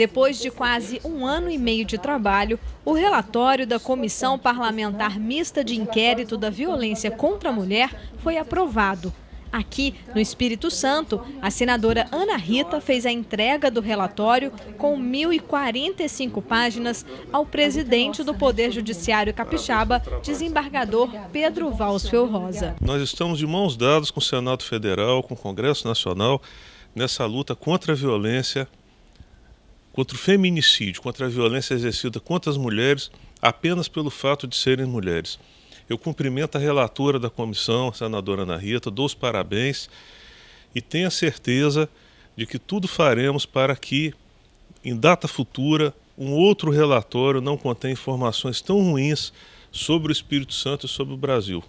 Depois de quase um ano e meio de trabalho, o relatório da Comissão Parlamentar Mista de Inquérito da Violência contra a Mulher foi aprovado. Aqui, no Espírito Santo, a senadora Ana Rita fez a entrega do relatório com 1.045 páginas ao presidente do Poder Judiciário Capixaba, desembargador Pedro Valsfeu Rosa. Nós estamos de mãos dadas com o Senado Federal, com o Congresso Nacional, nessa luta contra a violência contra o feminicídio, contra a violência exercida contra as mulheres apenas pelo fato de serem mulheres. Eu cumprimento a relatora da comissão, a senadora Ana Rita, dou os parabéns e tenho a certeza de que tudo faremos para que, em data futura, um outro relatório não contenha informações tão ruins sobre o Espírito Santo e sobre o Brasil.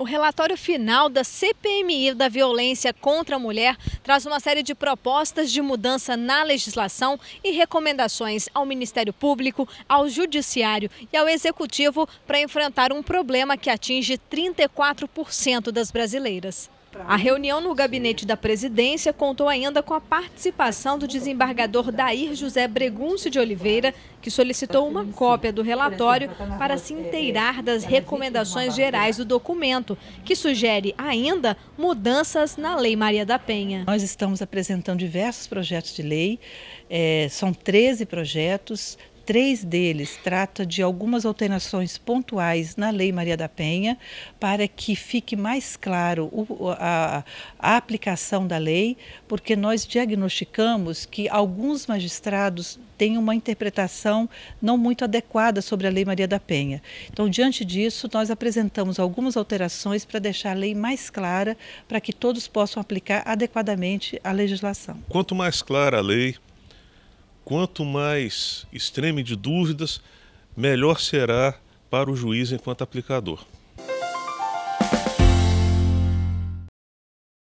O relatório final da CPMI da violência contra a mulher traz uma série de propostas de mudança na legislação e recomendações ao Ministério Público, ao Judiciário e ao Executivo para enfrentar um problema que atinge 34% das brasileiras. A reunião no gabinete da presidência contou ainda com a participação do desembargador Dair José Breguncio de Oliveira, que solicitou uma cópia do relatório tá para se é, inteirar é, das é, recomendações gerais do documento, que sugere ainda mudanças na Lei Maria da Penha. Nós estamos apresentando diversos projetos de lei, é, são 13 projetos, Três deles trata de algumas alterações pontuais na Lei Maria da Penha para que fique mais claro o, a, a aplicação da lei, porque nós diagnosticamos que alguns magistrados têm uma interpretação não muito adequada sobre a Lei Maria da Penha. Então, diante disso, nós apresentamos algumas alterações para deixar a lei mais clara, para que todos possam aplicar adequadamente a legislação. Quanto mais clara a lei, quanto mais extreme de dúvidas, melhor será para o juiz enquanto aplicador.